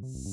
Thank you.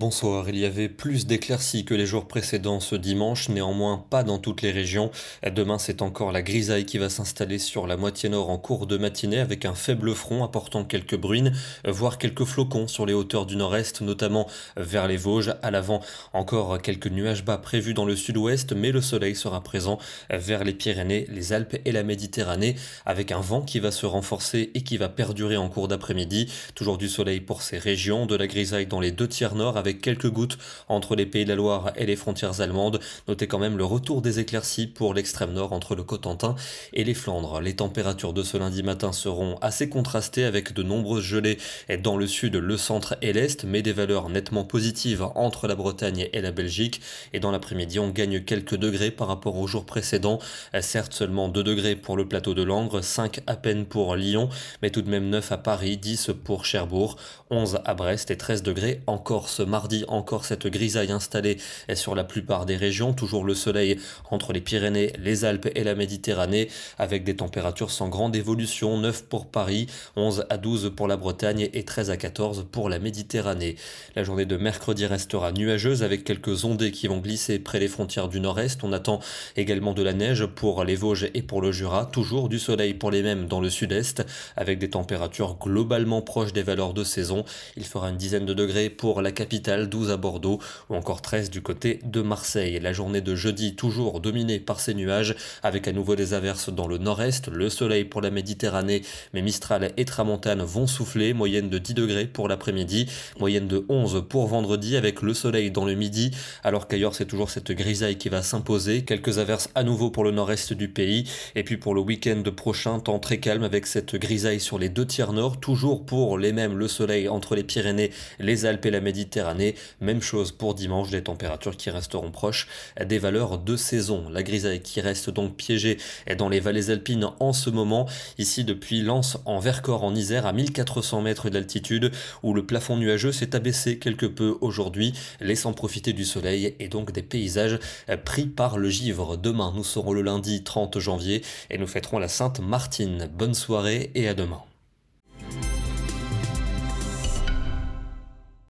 Bonsoir, il y avait plus d'éclaircies que les jours précédents ce dimanche, néanmoins pas dans toutes les régions. Demain c'est encore la grisaille qui va s'installer sur la moitié nord en cours de matinée avec un faible front apportant quelques bruines, voire quelques flocons sur les hauteurs du nord-est, notamment vers les Vosges. À l'avant, encore quelques nuages bas prévus dans le sud-ouest, mais le soleil sera présent vers les Pyrénées, les Alpes et la Méditerranée, avec un vent qui va se renforcer et qui va perdurer en cours d'après-midi. Toujours du soleil pour ces régions, de la grisaille dans les deux tiers nord avec quelques gouttes entre les Pays de la Loire et les frontières allemandes. Notez quand même le retour des éclaircies pour l'extrême nord entre le Cotentin et les Flandres. Les températures de ce lundi matin seront assez contrastées avec de nombreuses gelées dans le sud, le centre et l'est, mais des valeurs nettement positives entre la Bretagne et la Belgique. Et dans l'après-midi, on gagne quelques degrés par rapport au jour précédent. Certes, seulement 2 degrés pour le plateau de Langres, 5 à peine pour Lyon, mais tout de même 9 à Paris, 10 pour Cherbourg, 11 à Brest et 13 degrés en corse matin encore cette grisaille installée est sur la plupart des régions. Toujours le soleil entre les Pyrénées, les Alpes et la Méditerranée, avec des températures sans grande évolution. 9 pour Paris, 11 à 12 pour la Bretagne et 13 à 14 pour la Méditerranée. La journée de mercredi restera nuageuse avec quelques ondées qui vont glisser près des frontières du nord-est. On attend également de la neige pour les Vosges et pour le Jura. Toujours du soleil pour les mêmes dans le sud-est, avec des températures globalement proches des valeurs de saison. Il fera une dizaine de degrés pour la capitale 12 à Bordeaux ou encore 13 du côté de Marseille. La journée de jeudi toujours dominée par ces nuages avec à nouveau des averses dans le nord-est, le soleil pour la Méditerranée, mais Mistral et Tramontane vont souffler, moyenne de 10 degrés pour l'après-midi, moyenne de 11 pour vendredi avec le soleil dans le midi, alors qu'ailleurs c'est toujours cette grisaille qui va s'imposer, quelques averses à nouveau pour le nord-est du pays, et puis pour le week-end prochain, temps très calme avec cette grisaille sur les deux tiers nord, toujours pour les mêmes le soleil entre les Pyrénées, les Alpes et la Méditerranée, même chose pour dimanche, des températures qui resteront proches des valeurs de saison. La grisaille qui reste donc piégée est dans les vallées alpines en ce moment. Ici, depuis Lens en Vercors en Isère, à 1400 mètres d'altitude, où le plafond nuageux s'est abaissé quelque peu aujourd'hui, laissant profiter du soleil et donc des paysages pris par le givre. Demain, nous serons le lundi 30 janvier et nous fêterons la Sainte Martine. Bonne soirée et à demain.